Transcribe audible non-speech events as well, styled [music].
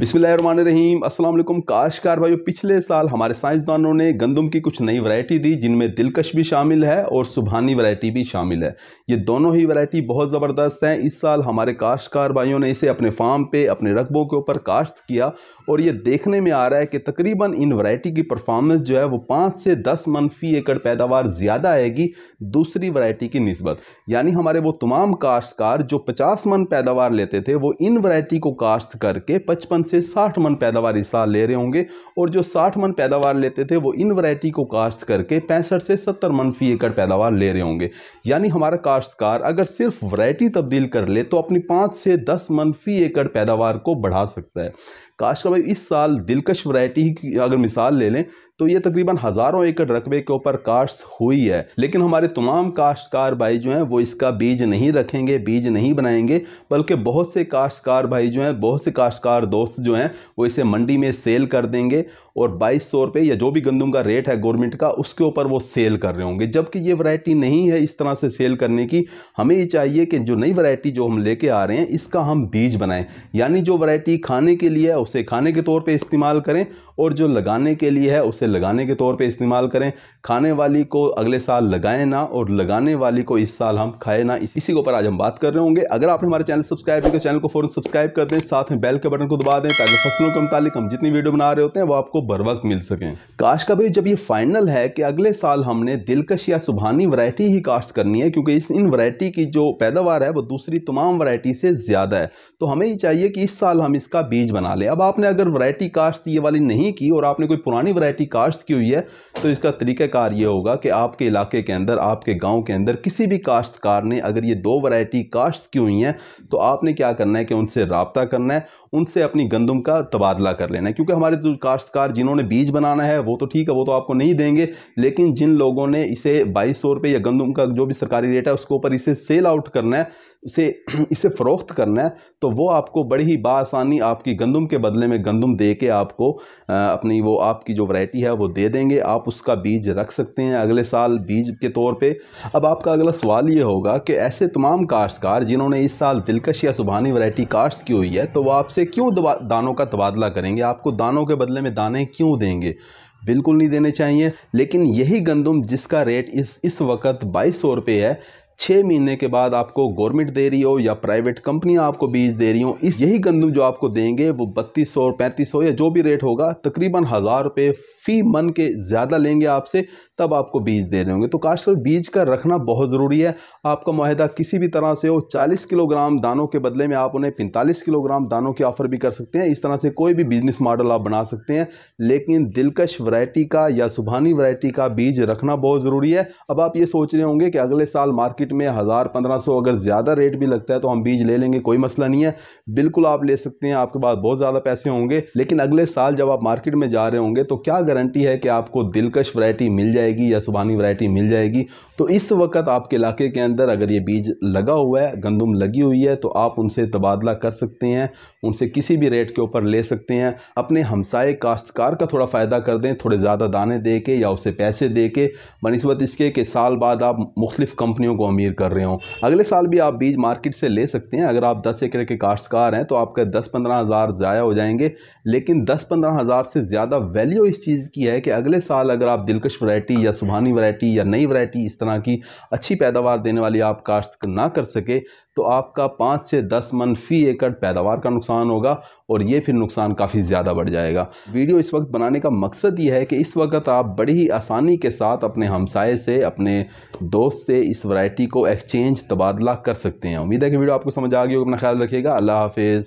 बिसमान रहीम असलम काशकार भाइयों पिछले साल हमारे साइंसदानों ने गंदम की कुछ नई वैरायटी दी जिनमें दिलकश भी शामिल है और सुबहानी वैरायटी भी शामिल है ये दोनों ही वैरायटी बहुत ज़बरदस्त हैं इस साल हमारे काश्तकार भाइयों ने इसे अपने फार्म पे अपने रकबों के ऊपर काश्त किया और ये देखने में आ रहा है कि तकरीबन इन वैरायटी की परफॉर्मेंस जो है वो पाँच से दस मन फ़ी एकड़ पैदावार ज़्यादा आएगी दूसरी वैरायटी की नस्बत यानी हमारे वो तमाम काश्तकार जो पचास मन पैदावार लेते थे वो इन वैरायटी को काश्त करके पचपन से 60 मन पैदावार इस साल ले रहे होंगे और जो 60 मन पैदावार लेते थे वो इन वैरायटी को कास्ट करके पैंसठ से 70 मन फी एकड़ पैदावार ले रहे होंगे यानी हमारा काश्तकार अगर सिर्फ वैरायटी तब्दील कर ले तो अपनी पाँच से दस मन फी एकड़ पैदावार को बढ़ा सकता है काशका भाई इस साल दिलकश वैरायटी की अगर मिसाल ले लें तो ये तकरीबन हज़ारों एकड़ रकबे के ऊपर काश्त हुई है लेकिन हमारे तमाम काश्तकार भाई जो हैं वो इसका बीज नहीं रखेंगे बीज नहीं बनाएंगे बल्कि बहुत से काश्तकार भाई जो हैं बहुत से काश्तकार दोस्त जो हैं वो इसे मंडी में सेल कर देंगे और बाईस सौ रुपये या जो भी गंदम का रेट है गवर्नमेंट का उसके ऊपर वो सेल कर रहे होंगे जबकि ये वैरायटी नहीं है इस तरह से सेल करने की हमें ये चाहिए कि जो नई वैरायटी जो हम लेके आ रहे हैं इसका हम बीज बनाएं यानी जो वैरायटी खाने के लिए है उसे खाने के तौर पर इस्तेमाल करें और जो लगाने के लिए है उसे लगाने के तौर पर इस्तेमाल करें खाने वाली को अगले साल लगाएं ना और लगाने वाली को इस साल हम खाएं ना इसी के ऊपर आज हम बात कर रहे होंगे अगर आपने हमारे चैनल सब्सक्राइब किया तो चैनल को फ़ौरन सब्सक्राइब कर दें साथ में बेल के बटन को दबा दें ताकि फसलों के मुतालिक हम जितनी वीडियो बना रहे होते हैं वो आपको बर वक्त मिल सकें काश का जब ये फाइनल है कि अगले साल हमने दिलकश या सुबहानी वरायटी ही काश्त करनी है क्योंकि इस इन वरायटी की जो पैदावार है वो दूसरी तमाम वरायटी से ज़्यादा है तो हमें ये चाहिए कि इस साल हम इसका बीज बना लें अब आपने अगर वरायटी काश्त ये वाली नहीं की और आपने कोई पुरानी वरायटी काश्त की हुई है तो इसका तरीक़ाकार ये होगा कि आपके इलाके के अंदर आपके गाँव के अंदर किसी भी काश्तकार ने अगर ये दो वरायटी काश्त की हुई हैं तो आपने क्या करना है कि उनसे रबता करना है उनसे अपनी गंदम का तबादला कर लेना है क्योंकि हमारे जो काश्तकार जिन्होंने बीज बनाना है वो तो ठीक है वो तो आपको नहीं देंगे लेकिन जिन लोगों ने इसे बाईस सौ रुपये या गंदम का जो भी सरकारी रेट है उसके ऊपर इसे सेल आउट करना है उसे [clears throat] इसे फ़रोख्त करना है तो वो आपको बड़ी ही बासानी आपकी गंदम के बदले में गंदम दे के आपको अपनी वो आपकी जो वैरायटी है वो दे देंगे आप उसका बीज रख सकते हैं अगले साल बीज के तौर पे अब आपका अगला सवाल ये होगा कि ऐसे तमाम काश्तकार जिन्होंने इस साल दिलकश या सुबहानी वैरायटी काश्त की हुई है तो वो आपसे क्यों दानों का तबादला करेंगे आपको दानों के बदले में दाने क्यों देंगे बिल्कुल नहीं देने चाहिए लेकिन यही गंदम जिसका रेट इस इस वक्त बाईस सौ रुपये है छः महीने के बाद आपको गवर्नमेंट दे रही हो या प्राइवेट कंपनियां आपको बीज दे रही हो इस यही गंदम जो आपको देंगे वो बत्तीस सौ पैंतीस सौ या जो भी रेट होगा तकरीबन हज़ार रुपये फ़ी मन के ज़्यादा लेंगे आपसे तब आपको बीज दे रहे होंगे तो काश्तक बीज का रखना बहुत ज़रूरी है आपका माहिदा किसी भी तरह से हो चालीस किलोग्राम दानों के बदले में आप उन्हें पैंतालीस किलोग्राम दानों की ऑफ़र भी कर सकते हैं इस तरह से कोई भी बिजनेस मॉडल आप बना सकते हैं लेकिन दिलकश वरायटी का या सुबहानी वरायटी का बीज रखना बहुत ज़रूरी है अब आप ये सोच रहे होंगे कि अगले साल मार्केट मार्केट में हज़ार पंद्रह सौ अगर ज़्यादा रेट भी लगता है तो हम बीज ले लेंगे कोई मसला नहीं है बिल्कुल आप ले सकते हैं आपके पास बहुत ज़्यादा पैसे होंगे लेकिन अगले साल जब आप मार्केट में जा रहे होंगे तो क्या गारंटी है कि आपको दिलकश वरायटी मिल जाएगी या सुबहानी वरायटी मिल जाएगी तो इस वक्त आपके इलाके के अंदर अगर ये बीज लगा हुआ है गंदम लगी हुई है तो आप उनसे तबादला कर सकते हैं उनसे किसी भी रेट के ऊपर ले सकते हैं अपने हमसाए काश्तकार का थोड़ा फ़ायदा कर दें थोड़े ज़्यादा दाने दे के या उसे पैसे दे के बनस्बत इसके कि साल बाद आप मुख्तफ कंपनियों को अमीर कर रहे हो अगले साल भी आप बीज मार्केट से ले सकते हैं अगर आप दस एकड़ के काश्तकार हैं तो आपके दस पंद्रह हज़ार ज़ाया हो जाएंगे लेकिन दस पंद्रह हज़ार से ज़्यादा वैल्यू इस चीज़ की है कि अगले साल अगर आप दिलकश वरायटी या सुबहानी वरायटी या नई वरायटी इस तरह की अच्छी पैदावार देने वाली आप काश्त ना कर सके तो आपका पाँच से दस मन फी एकड़ पैदावार का नुकसान होगा और ये फिर नुकसान काफ़ी ज़्यादा बढ़ जाएगा वीडियो इस वक्त बनाने का मकसद ये है कि इस वक्त आप बड़ी ही आसानी के साथ अपने हमसाए से अपने दोस्त से इस वैरायटी को एक्सचेंज तबादला कर सकते हैं उम्मीद है कि वीडियो आपको समझ आ गई होगी अपना ख्याल रखिएगा अल्लाह हाफिज़